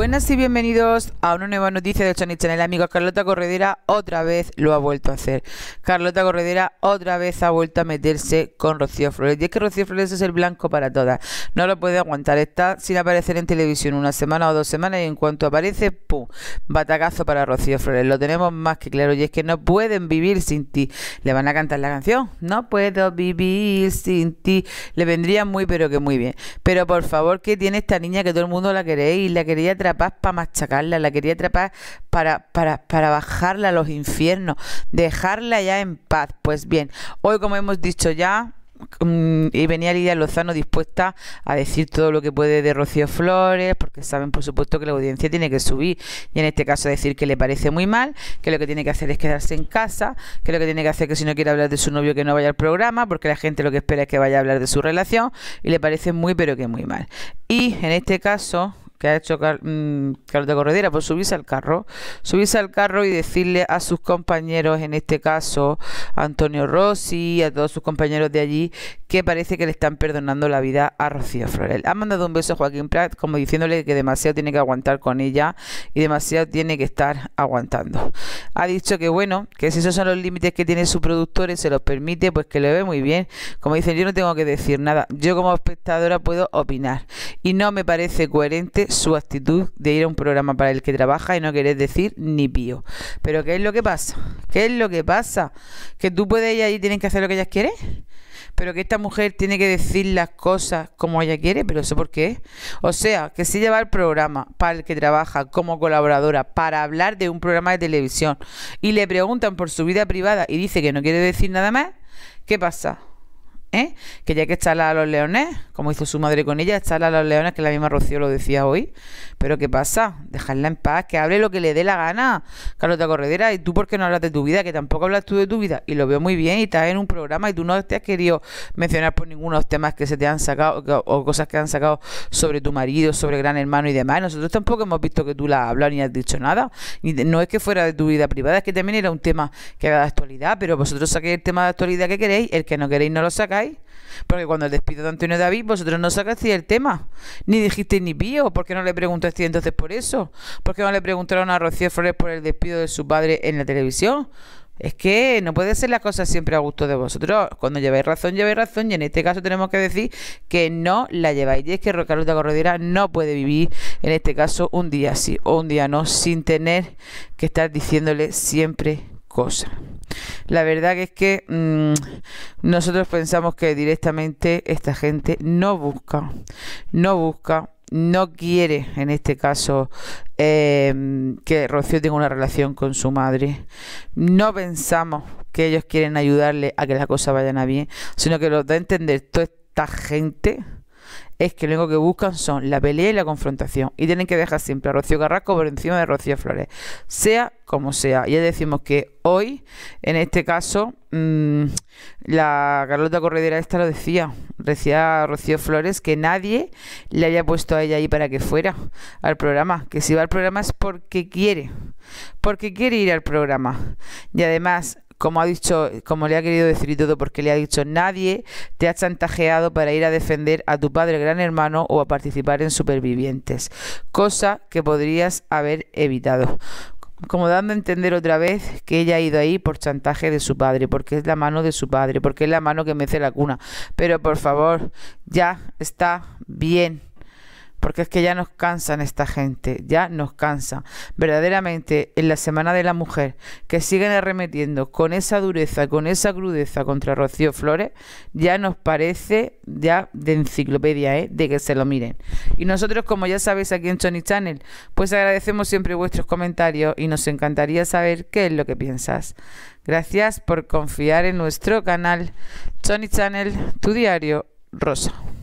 Buenas y bienvenidos a una nueva noticia de en Channel. Amigos, Carlota Corredera otra vez lo ha vuelto a hacer. Carlota Corredera otra vez ha vuelto a meterse con Rocío Flores. Y es que Rocío Flores es el blanco para todas. No lo puede aguantar. Está sin aparecer en televisión una semana o dos semanas y en cuanto aparece, ¡pum! Batacazo para Rocío Flores. Lo tenemos más que claro. Y es que no pueden vivir sin ti. Le van a cantar la canción. No puedo vivir sin ti. Le vendría muy, pero que muy bien. Pero por favor, ¿qué tiene esta niña que todo el mundo la queréis y la quería traer paz para machacarla, la quería atrapar para, para bajarla a los infiernos, dejarla ya en paz. Pues bien, hoy como hemos dicho ya, mm, y venía Lidia Lozano dispuesta a decir todo lo que puede de Rocío Flores, porque saben por supuesto que la audiencia tiene que subir y en este caso decir que le parece muy mal, que lo que tiene que hacer es quedarse en casa, que lo que tiene que hacer es que si no quiere hablar de su novio que no vaya al programa, porque la gente lo que espera es que vaya a hablar de su relación y le parece muy pero que muy mal. Y en este caso que ha hecho mm, Carlos de Corredera, pues subirse al carro, subirse al carro y decirle a sus compañeros, en este caso Antonio Rossi, a todos sus compañeros de allí, que parece que le están perdonando la vida a Rocío Florel. Ha mandado un beso a Joaquín Prat, como diciéndole que demasiado tiene que aguantar con ella y demasiado tiene que estar aguantando. Ha dicho que bueno, que si esos son los límites que tiene su productor y se los permite, pues que lo ve muy bien. Como dicen, yo no tengo que decir nada, yo como espectadora puedo opinar. Y no me parece coherente su actitud de ir a un programa para el que trabaja y no querés decir ni pío. Pero ¿qué es lo que pasa? ¿Qué es lo que pasa? ¿Que tú puedes ir y tienes que hacer lo que ellas quieren? pero que esta mujer tiene que decir las cosas como ella quiere, pero eso por qué. O sea, que si lleva el programa para el que trabaja como colaboradora para hablar de un programa de televisión y le preguntan por su vida privada y dice que no quiere decir nada más, ¿qué pasa? ¿eh? que ya que está a los leones, como hizo su madre con ella, la a los leones, que la misma Rocío lo decía hoy. Pero ¿qué pasa? Dejarla en paz, que hable lo que le dé la gana, Carlota Corredera. ¿Y tú por qué no hablas de tu vida? Que tampoco hablas tú de tu vida. Y lo veo muy bien, y estás en un programa y tú no te has querido mencionar por ninguno de los temas que se te han sacado o cosas que han sacado sobre tu marido, sobre Gran Hermano y demás. Nosotros tampoco hemos visto que tú la hablas ni has dicho nada. No es que fuera de tu vida privada, es que también era un tema que era de actualidad, pero vosotros saquéis el tema de actualidad que queréis, el que no queréis no lo sacáis porque cuando el despido de Antonio David, vosotros no sacasteis el tema. Ni dijiste ni pío. ¿Por qué no le preguntasteis entonces por eso? ¿Por qué no le preguntaron a Rocío Flores por el despido de su padre en la televisión? Es que no puede ser la cosa siempre a gusto de vosotros. Cuando lleváis razón, lleváis razón. Y en este caso tenemos que decir que no la lleváis. Y es que Carlos de Corredera no puede vivir, en este caso, un día sí o un día no, sin tener que estar diciéndole siempre cosas. La verdad es que mm, nosotros pensamos que directamente esta gente no busca, no busca no quiere, en este caso, em, que Rocío tenga una relación con su madre. No pensamos que ellos quieren ayudarle a que las cosas vayan a bien, sino que lo da a entender toda esta gente es que lo único que buscan son la pelea y la confrontación. Y tienen que dejar siempre a Rocío Carrasco por encima de Rocío Flores, sea como sea. Ya decimos que hoy, en este caso, mm, la Carlota Corredera esta lo decía, decía Rocío Flores que nadie le haya puesto a ella ahí para que fuera al programa, que si va al programa es porque quiere, porque quiere ir al programa. Y además, como ha dicho, como le ha querido decir y todo, porque le ha dicho nadie te ha chantajeado para ir a defender a tu padre gran hermano o a participar en supervivientes, cosa que podrías haber evitado como dando a entender otra vez que ella ha ido ahí por chantaje de su padre, porque es la mano de su padre, porque es la mano que mece la cuna. Pero por favor, ya está bien porque es que ya nos cansan esta gente, ya nos cansan. Verdaderamente, en la Semana de la Mujer, que siguen arremetiendo con esa dureza, con esa crudeza contra Rocío Flores, ya nos parece ya de enciclopedia, ¿eh? de que se lo miren. Y nosotros, como ya sabéis aquí en Tony Channel, pues agradecemos siempre vuestros comentarios y nos encantaría saber qué es lo que piensas. Gracias por confiar en nuestro canal Tony Channel, tu diario rosa.